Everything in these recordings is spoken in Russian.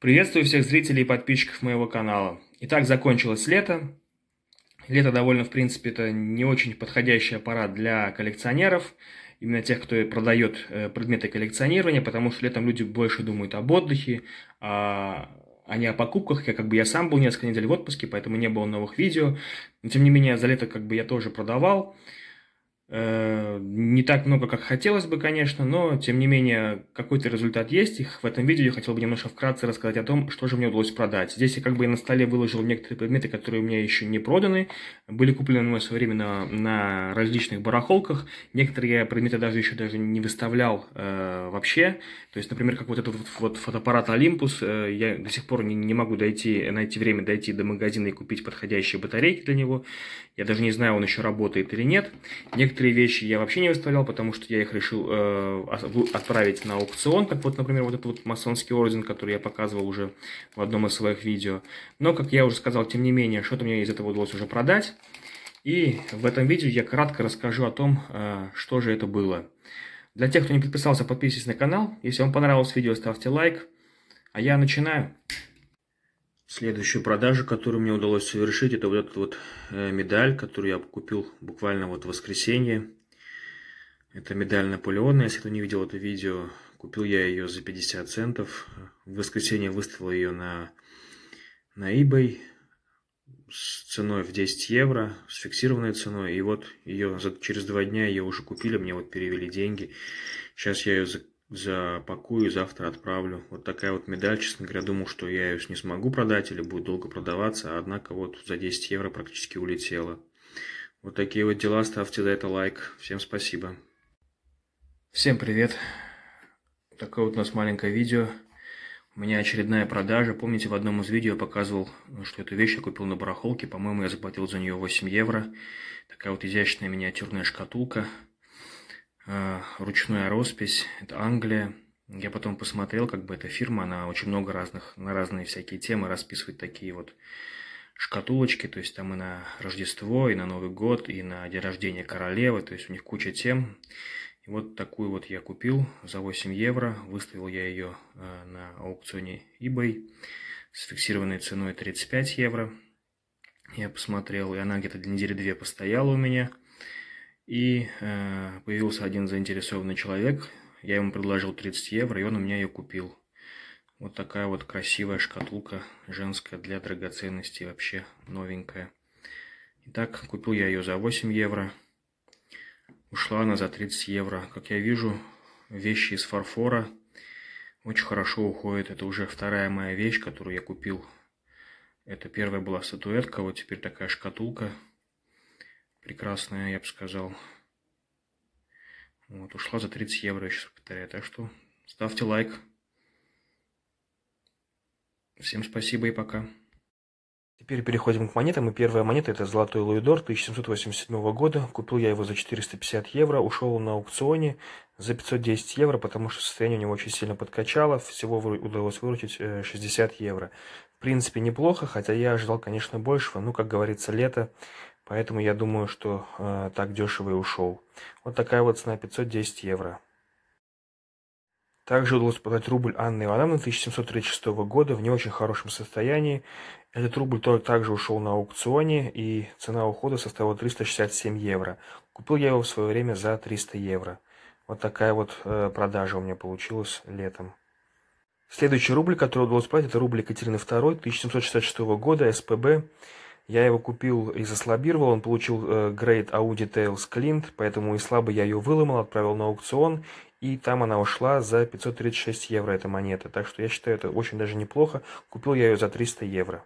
Приветствую всех зрителей и подписчиков моего канала. Итак, закончилось лето. Лето довольно, в принципе, это не очень подходящий аппарат для коллекционеров, именно тех, кто продает э, предметы коллекционирования, потому что летом люди больше думают об отдыхе, а а не о покупках. Я как бы я сам был несколько недель в отпуске, поэтому не было новых видео. Но тем не менее, за лето как бы я тоже продавал. Э, не так много, как хотелось бы, конечно, но, тем не менее, какой-то результат есть. И в этом видео я хотел бы немножко вкратце рассказать о том, что же мне удалось продать. Здесь я как бы на столе выложил некоторые предметы, которые у меня еще не проданы. Были куплены мной свое время на, на различных барахолках. Некоторые предметы даже еще даже не выставлял э, вообще. То есть, например, как вот этот вот, вот фотоаппарат Olympus. Э, я до сих пор не, не могу дойти, найти время дойти до магазина и купить подходящие батарейки для него. Я даже не знаю, он еще работает или нет. Некоторые некоторые вещи я вообще не выставлял, потому что я их решил э, отправить на аукцион, как вот, например, вот этот вот масонский орден, который я показывал уже в одном из своих видео. Но, как я уже сказал, тем не менее, что-то мне из этого удалось уже продать. И в этом видео я кратко расскажу о том, э, что же это было. Для тех, кто не подписался, подписывайтесь на канал. Если вам понравилось видео, ставьте лайк. А я начинаю. Следующую продажу, которую мне удалось совершить, это вот этот вот э, медаль, которую я купил буквально вот в воскресенье. Это медаль Наполеона, если кто не видел это видео, купил я ее за 50 центов. В воскресенье выставил ее на, на eBay с ценой в 10 евро, с фиксированной ценой. И вот ее через два дня ее уже купили, мне вот перевели деньги. Сейчас я ее запакую, завтра отправлю. Вот такая вот медаль, честно говоря, думал, что я ее не смогу продать или будет долго продаваться, а однако вот за 10 евро практически улетела. Вот такие вот дела, ставьте за это лайк. Всем спасибо. Всем привет. Такое вот у нас маленькое видео. У меня очередная продажа. Помните, в одном из видео я показывал, ну, что эту вещь я купил на барахолке. По-моему, я заплатил за нее 8 евро. Такая вот изящная миниатюрная шкатулка. А, ручная роспись, это Англия. Я потом посмотрел, как бы эта фирма, она очень много разных, на разные всякие темы расписывает такие вот шкатулочки, то есть там и на Рождество, и на Новый год, и на день рождения королевы, то есть у них куча тем. И вот такую вот я купил за 8 евро, выставил я ее а, на аукционе eBay с фиксированной ценой 35 евро. Я посмотрел, и она где-то недели две постояла у меня – и э, появился один заинтересованный человек. Я ему предложил 30 евро, и он у меня ее купил. Вот такая вот красивая шкатулка женская для драгоценностей, вообще новенькая. Итак, купил я ее за 8 евро. Ушла она за 30 евро. Как я вижу, вещи из фарфора очень хорошо уходят. Это уже вторая моя вещь, которую я купил. Это первая была статуэтка, вот теперь такая шкатулка прекрасная, я бы сказал. Вот, ушла за 30 евро, я сейчас повторяю. Так что ставьте лайк. Всем спасибо и пока. Теперь переходим к монетам. И первая монета – это золотой луидор 1787 года. Купил я его за 450 евро, ушел на аукционе за 510 евро, потому что состояние у него очень сильно подкачало. Всего удалось выручить 60 э, евро. В принципе, неплохо, хотя я ожидал, конечно, большего. Ну, как говорится, лето. Поэтому я думаю, что э, так дешево и ушел. Вот такая вот цена 510 евро. Также удалось продать рубль Анны Ивановны 1736 года в не очень хорошем состоянии. Этот рубль также ушел на аукционе, и цена ухода составила 367 евро. Купил я его в свое время за 300 евро. Вот такая вот э, продажа у меня получилась летом. Следующий рубль, который удалось продать, это рубль Екатерины II 1766 года, СПБ. Я его купил и заслабировал, он получил э, Great Audi Tails Clint, поэтому и слабо я ее выломал, отправил на аукцион, и там она ушла за 536 евро, эта монета. Так что я считаю, это очень даже неплохо. Купил я ее за 300 евро.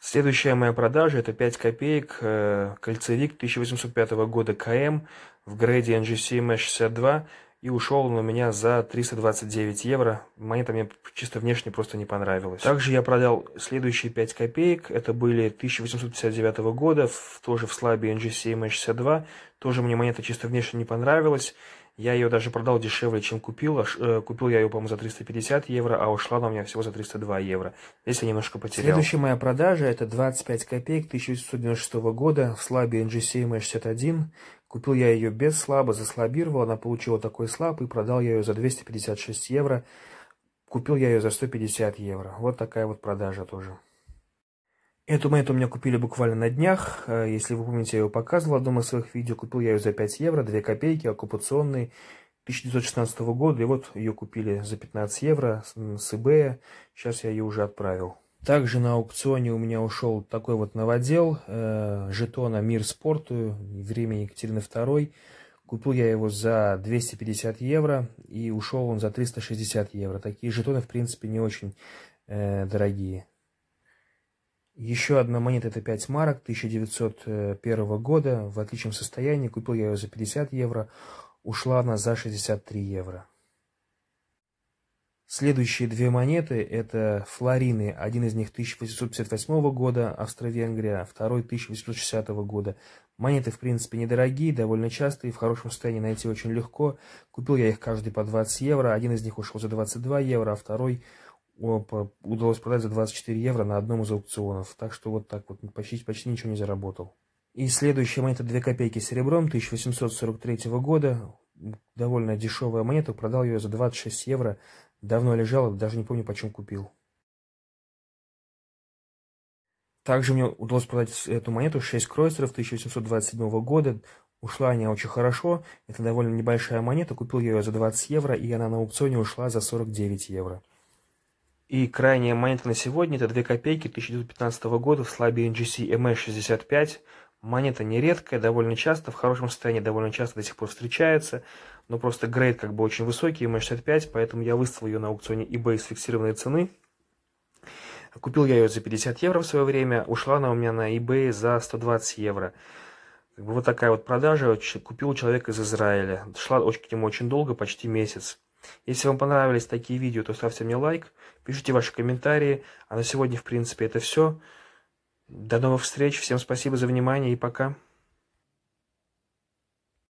Следующая моя продажа – это 5 копеек, э, кольцевик 1805 года КМ в грейде NGC M62 и ушел он у меня за 329 евро. Монета мне чисто внешне просто не понравилась. Также я продал следующие 5 копеек. Это были 1859 года, в, тоже в слабе NGC MH62. Тоже мне монета чисто внешне не понравилась. Я ее даже продал дешевле, чем купил. Э, купил я ее, по-моему, за 350 евро, а ушла она у меня всего за 302 евро. Здесь я немножко потерял. Следующая моя продажа – это 25 копеек 1896 года в слабе NGC 61 Купил я ее без слаба, заслабировал, она получила такой слаб и продал я ее за 256 евро. Купил я ее за 150 евро. Вот такая вот продажа тоже. Эту монету у меня купили буквально на днях. Э, если вы помните, я ее показывал в одном из своих видео. Купил я ее за 5 евро, 2 копейки, оккупационный, 1916 года. И вот ее купили за 15 евро с eBay. Сейчас я ее уже отправил. Также на аукционе у меня ушел такой вот новодел э, жетона «Мир спорту» времени Екатерины II. Купил я его за 250 евро и ушел он за 360 евро. Такие жетоны, в принципе, не очень э, дорогие. Еще одна монета, это 5 марок 1901 года. В отличном состоянии. Купил я ее за 50 евро. Ушла она за 63 евро. Следующие две монеты – это флорины. Один из них 1858 года, Австро-Венгрия, второй 1860 года. Монеты, в принципе, недорогие, довольно частые, в хорошем состоянии найти очень легко. Купил я их каждый по 20 евро. Один из них ушел за 22 евро, а второй – удалось продать за 24 евро на одном из аукционов. Так что вот так вот почти, почти ничего не заработал. И следующая монета 2 копейки серебром 1843 года. Довольно дешевая монета. Продал ее за 26 евро. Давно лежала, даже не помню, почем купил. Также мне удалось продать эту монету 6 кройсеров 1827 года. Ушла она очень хорошо. Это довольно небольшая монета. Купил ее за 20 евро, и она на аукционе ушла за 49 евро. И крайняя монета на сегодня – это 2 копейки 1915 года в слабе NGC MS-65. Монета нередкая, довольно часто, в хорошем состоянии довольно часто до сих пор встречается, но просто грейд как бы очень высокий, MS-65, поэтому я выставил ее на аукционе eBay с фиксированной цены. Купил я ее за 50 евро в свое время, ушла она у меня на eBay за 120 евро. Вот такая вот продажа, купил человек из Израиля. Шла к нему очень долго, почти месяц. Если вам понравились такие видео, то ставьте мне лайк, пишите ваши комментарии. А на сегодня, в принципе, это все. До новых встреч, всем спасибо за внимание и пока.